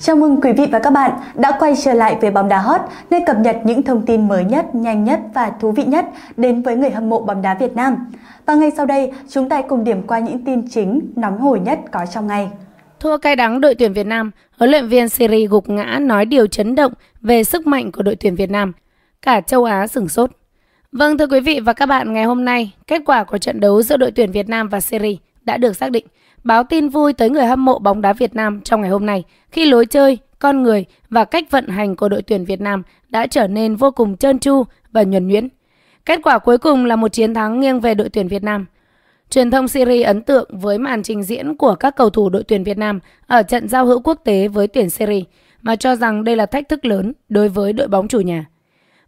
Chào mừng quý vị và các bạn đã quay trở lại với bóng đá hot, nơi cập nhật những thông tin mới nhất, nhanh nhất và thú vị nhất đến với người hâm mộ bóng đá Việt Nam. Và ngay sau đây, chúng ta cùng điểm qua những tin chính nóng hổi nhất có trong ngày. Thua cay đắng đội tuyển Việt Nam, huấn luyện viên Siri gục ngã nói điều chấn động về sức mạnh của đội tuyển Việt Nam. Cả châu Á sửng sốt. Vâng thưa quý vị và các bạn, ngày hôm nay, kết quả của trận đấu giữa đội tuyển Việt Nam và Siri đã được xác định báo tin vui tới người hâm mộ bóng đá Việt Nam trong ngày hôm nay khi lối chơi, con người và cách vận hành của đội tuyển Việt Nam đã trở nên vô cùng trơn tru và nhuần nhuyễn. Kết quả cuối cùng là một chiến thắng nghiêng về đội tuyển Việt Nam. Truyền thông Syria ấn tượng với màn trình diễn của các cầu thủ đội tuyển Việt Nam ở trận giao hữu quốc tế với tuyển Syria mà cho rằng đây là thách thức lớn đối với đội bóng chủ nhà.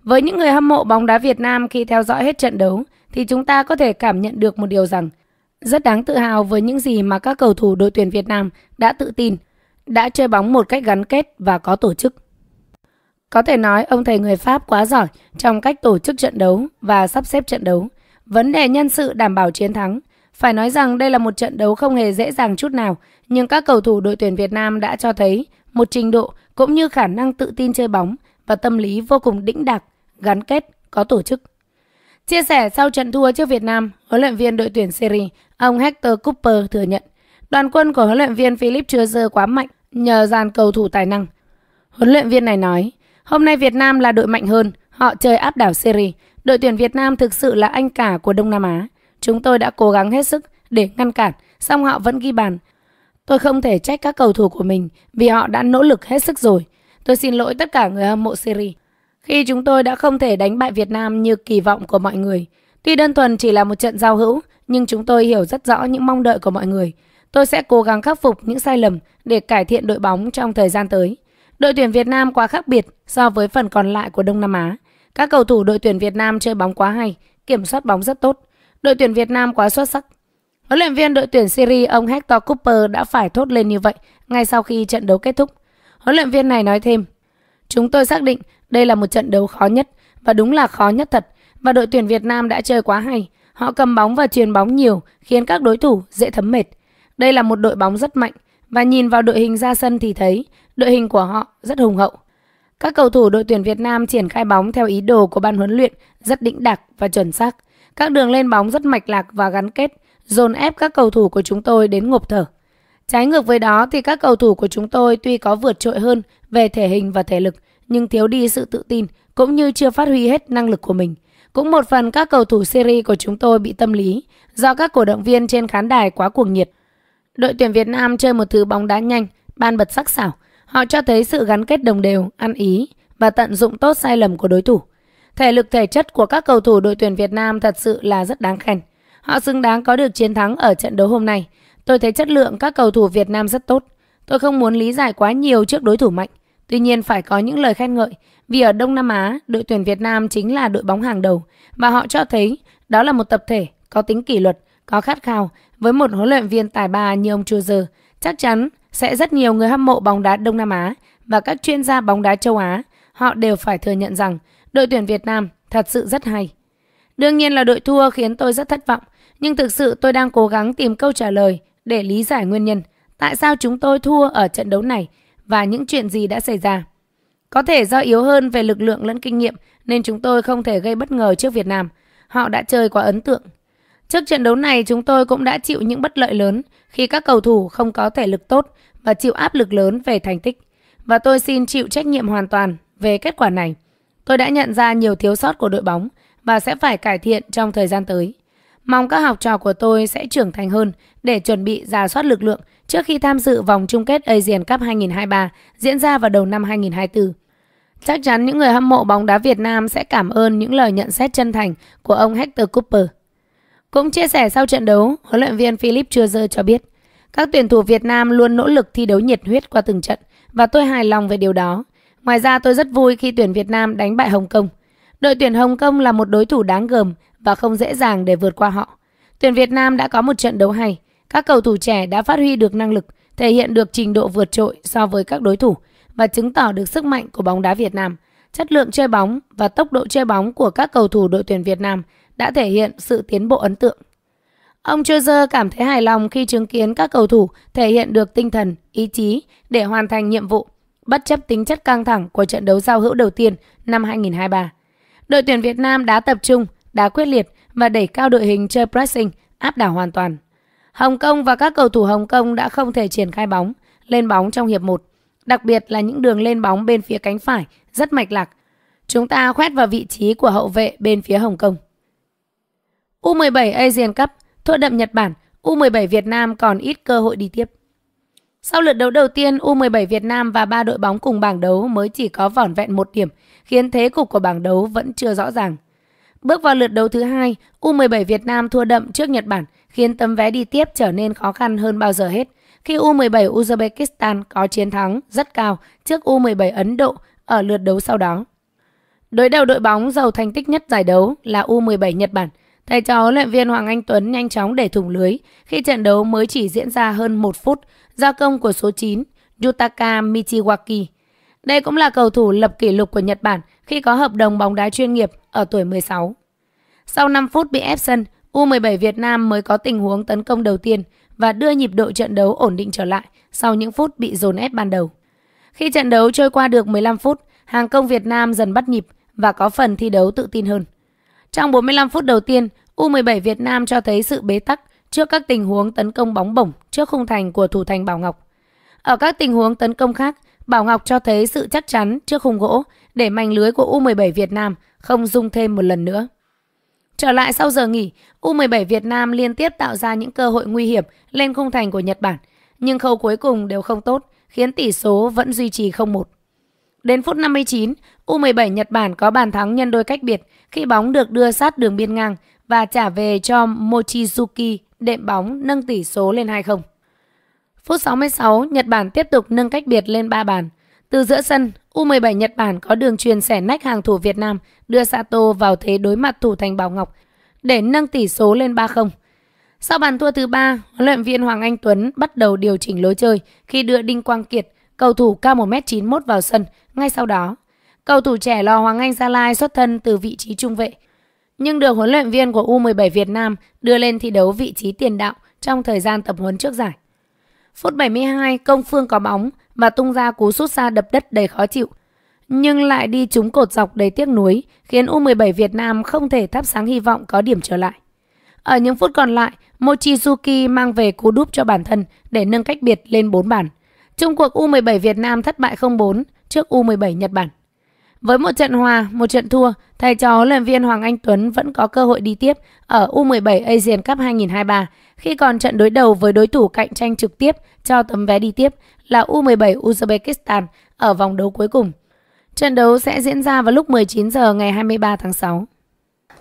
Với những người hâm mộ bóng đá Việt Nam khi theo dõi hết trận đấu thì chúng ta có thể cảm nhận được một điều rằng – rất đáng tự hào với những gì mà các cầu thủ đội tuyển Việt Nam đã tự tin, đã chơi bóng một cách gắn kết và có tổ chức. Có thể nói ông thầy người Pháp quá giỏi trong cách tổ chức trận đấu và sắp xếp trận đấu. Vấn đề nhân sự đảm bảo chiến thắng. Phải nói rằng đây là một trận đấu không hề dễ dàng chút nào, nhưng các cầu thủ đội tuyển Việt Nam đã cho thấy một trình độ cũng như khả năng tự tin chơi bóng và tâm lý vô cùng đĩnh đạc, gắn kết, có tổ chức. Chia sẻ sau trận thua trước Việt Nam, huấn luyện viên đội tuyển Syria, ông Hector Cooper thừa nhận đoàn quân của huấn luyện viên Philip chưa giờ quá mạnh nhờ dàn cầu thủ tài năng. Huấn luyện viên này nói, hôm nay Việt Nam là đội mạnh hơn, họ chơi áp đảo Syria. Đội tuyển Việt Nam thực sự là anh cả của Đông Nam Á. Chúng tôi đã cố gắng hết sức để ngăn cản, song họ vẫn ghi bàn. Tôi không thể trách các cầu thủ của mình vì họ đã nỗ lực hết sức rồi. Tôi xin lỗi tất cả người hâm mộ Syria khi chúng tôi đã không thể đánh bại Việt Nam như kỳ vọng của mọi người. Tuy đơn thuần chỉ là một trận giao hữu, nhưng chúng tôi hiểu rất rõ những mong đợi của mọi người. Tôi sẽ cố gắng khắc phục những sai lầm để cải thiện đội bóng trong thời gian tới. Đội tuyển Việt Nam quá khác biệt so với phần còn lại của Đông Nam Á. Các cầu thủ đội tuyển Việt Nam chơi bóng quá hay, kiểm soát bóng rất tốt. Đội tuyển Việt Nam quá xuất sắc. Huấn luyện viên đội tuyển Syria ông Hector Cooper đã phải thốt lên như vậy ngay sau khi trận đấu kết thúc. Huấn luyện viên này nói thêm, Chúng tôi xác định đây là một trận đấu khó nhất và đúng là khó nhất thật. Và đội tuyển Việt Nam đã chơi quá hay. Họ cầm bóng và truyền bóng nhiều khiến các đối thủ dễ thấm mệt. Đây là một đội bóng rất mạnh và nhìn vào đội hình ra sân thì thấy đội hình của họ rất hùng hậu. Các cầu thủ đội tuyển Việt Nam triển khai bóng theo ý đồ của ban huấn luyện rất đĩnh đạc và chuẩn xác. Các đường lên bóng rất mạch lạc và gắn kết, dồn ép các cầu thủ của chúng tôi đến ngộp thở. Trái ngược với đó thì các cầu thủ của chúng tôi tuy có vượt trội hơn về thể hình và thể lực, nhưng thiếu đi sự tự tin cũng như chưa phát huy hết năng lực của mình. Cũng một phần các cầu thủ Syria của chúng tôi bị tâm lý do các cổ động viên trên khán đài quá cuồng nhiệt. Đội tuyển Việt Nam chơi một thứ bóng đá nhanh, ban bật sắc sảo. Họ cho thấy sự gắn kết đồng đều, ăn ý và tận dụng tốt sai lầm của đối thủ. Thể lực thể chất của các cầu thủ đội tuyển Việt Nam thật sự là rất đáng khen. Họ xứng đáng có được chiến thắng ở trận đấu hôm nay. Tôi thấy chất lượng các cầu thủ Việt Nam rất tốt. Tôi không muốn lý giải quá nhiều trước đối thủ mạnh. Tuy nhiên phải có những lời khen ngợi vì ở Đông Nam Á, đội tuyển Việt Nam chính là đội bóng hàng đầu và họ cho thấy đó là một tập thể có tính kỷ luật, có khát khao với một huấn luyện viên tài ba như ông Chua Chắc chắn sẽ rất nhiều người hâm mộ bóng đá Đông Nam Á và các chuyên gia bóng đá châu Á, họ đều phải thừa nhận rằng đội tuyển Việt Nam thật sự rất hay. Đương nhiên là đội thua khiến tôi rất thất vọng, nhưng thực sự tôi đang cố gắng tìm câu trả lời để lý giải nguyên nhân tại sao chúng tôi thua ở trận đấu này và những chuyện gì đã xảy ra. Có thể do yếu hơn về lực lượng lẫn kinh nghiệm nên chúng tôi không thể gây bất ngờ trước Việt Nam. Họ đã chơi quá ấn tượng. Trước trận đấu này chúng tôi cũng đã chịu những bất lợi lớn khi các cầu thủ không có thể lực tốt và chịu áp lực lớn về thành tích. Và tôi xin chịu trách nhiệm hoàn toàn về kết quả này. Tôi đã nhận ra nhiều thiếu sót của đội bóng và sẽ phải cải thiện trong thời gian tới. Mong các học trò của tôi sẽ trưởng thành hơn để chuẩn bị ra soát lực lượng trước khi tham dự vòng chung kết Asian Cup 2023 diễn ra vào đầu năm 2024. Chắc chắn những người hâm mộ bóng đá Việt Nam sẽ cảm ơn những lời nhận xét chân thành của ông Hector Cooper. Cũng chia sẻ sau trận đấu, huấn luyện viên Philip Chưa Dơ cho biết, các tuyển thủ Việt Nam luôn nỗ lực thi đấu nhiệt huyết qua từng trận và tôi hài lòng về điều đó. Ngoài ra tôi rất vui khi tuyển Việt Nam đánh bại Hồng Kông. Đội tuyển Hồng Kông là một đối thủ đáng gờm và không dễ dàng để vượt qua họ. Tuyển Việt Nam đã có một trận đấu hay, các cầu thủ trẻ đã phát huy được năng lực, thể hiện được trình độ vượt trội so với các đối thủ và chứng tỏ được sức mạnh của bóng đá Việt Nam. Chất lượng chơi bóng và tốc độ chơi bóng của các cầu thủ đội tuyển Việt Nam đã thể hiện sự tiến bộ ấn tượng. Ông Chozer cảm thấy hài lòng khi chứng kiến các cầu thủ thể hiện được tinh thần, ý chí để hoàn thành nhiệm vụ, bất chấp tính chất căng thẳng của trận đấu giao hữu đầu tiên năm 2023. Đội tuyển Việt Nam đã tập trung, đá quyết liệt và đẩy cao đội hình chơi pressing, áp đảo hoàn toàn. Hồng Kông và các cầu thủ Hồng Kông đã không thể triển khai bóng, lên bóng trong hiệp 1, đặc biệt là những đường lên bóng bên phía cánh phải rất mạch lạc. Chúng ta khoét vào vị trí của hậu vệ bên phía Hồng Kông. U17 Asian Cup thua đậm Nhật Bản, U17 Việt Nam còn ít cơ hội đi tiếp. Sau lượt đấu đầu tiên, U17 Việt Nam và ba đội bóng cùng bảng đấu mới chỉ có vỏn vẹn một điểm, khiến thế cục của bảng đấu vẫn chưa rõ ràng. Bước vào lượt đấu thứ hai, U17 Việt Nam thua đậm trước Nhật Bản, khiến tấm vé đi tiếp trở nên khó khăn hơn bao giờ hết. Khi U17 Uzbekistan có chiến thắng rất cao trước U17 Ấn Độ ở lượt đấu sau đó. Đối đầu đội bóng giàu thành tích nhất giải đấu là U17 Nhật Bản. Thầy trò huấn luyện viên Hoàng Anh Tuấn nhanh chóng để thủng lưới khi trận đấu mới chỉ diễn ra hơn 1 phút, do công của số 9 Yutaka Michiwaki đây cũng là cầu thủ lập kỷ lục của Nhật Bản khi có hợp đồng bóng đá chuyên nghiệp ở tuổi 16. Sau 5 phút bị ép sân, U17 Việt Nam mới có tình huống tấn công đầu tiên và đưa nhịp độ trận đấu ổn định trở lại sau những phút bị dồn ép ban đầu. Khi trận đấu trôi qua được 15 phút, hàng công Việt Nam dần bắt nhịp và có phần thi đấu tự tin hơn. Trong 45 phút đầu tiên, U17 Việt Nam cho thấy sự bế tắc trước các tình huống tấn công bóng bổng trước khung thành của thủ thành Bảo Ngọc. Ở các tình huống tấn công khác, Bảo Ngọc cho thấy sự chắc chắn trước khung gỗ để mảnh lưới của U17 Việt Nam không rung thêm một lần nữa. Trở lại sau giờ nghỉ, U17 Việt Nam liên tiếp tạo ra những cơ hội nguy hiểm lên khung thành của Nhật Bản, nhưng khâu cuối cùng đều không tốt, khiến tỷ số vẫn duy trì 0-1. Đến phút 59, U17 Nhật Bản có bàn thắng nhân đôi cách biệt khi bóng được đưa sát đường biên ngang và trả về cho Mochizuki đệm bóng nâng tỷ số lên 2-0. Phút 66, Nhật Bản tiếp tục nâng cách biệt lên 3 bàn. Từ giữa sân, U17 Nhật Bản có đường truyền xẻ nách hàng thủ Việt Nam, đưa Sato vào thế đối mặt thủ thành Bảo Ngọc để nâng tỷ số lên 3-0. Sau bàn thua thứ 3, huấn luyện viên Hoàng Anh Tuấn bắt đầu điều chỉnh lối chơi khi đưa Đinh Quang Kiệt, cầu thủ cao 1m91 vào sân. Ngay sau đó, cầu thủ trẻ lò Hoàng Anh Gia Lai xuất thân từ vị trí trung vệ, nhưng được huấn luyện viên của U17 Việt Nam đưa lên thi đấu vị trí tiền đạo trong thời gian tập huấn trước giải. Phút 72, công phương có bóng và tung ra cú sút xa đập đất đầy khó chịu. Nhưng lại đi trúng cột dọc đầy tiếc nuối, khiến U17 Việt Nam không thể thắp sáng hy vọng có điểm trở lại. Ở những phút còn lại, Mochizuki mang về cú đúp cho bản thân để nâng cách biệt lên 4 bàn. Trung cuộc U17 Việt Nam thất bại 0-4 trước U17 Nhật Bản. Với một trận hòa, một trận thua, thầy trò huấn luyện viên Hoàng Anh Tuấn vẫn có cơ hội đi tiếp ở U17 Asian Cup 2023 khi còn trận đối đầu với đối thủ cạnh tranh trực tiếp cho tấm vé đi tiếp là U17 Uzbekistan ở vòng đấu cuối cùng. Trận đấu sẽ diễn ra vào lúc 19 giờ ngày 23 tháng 6.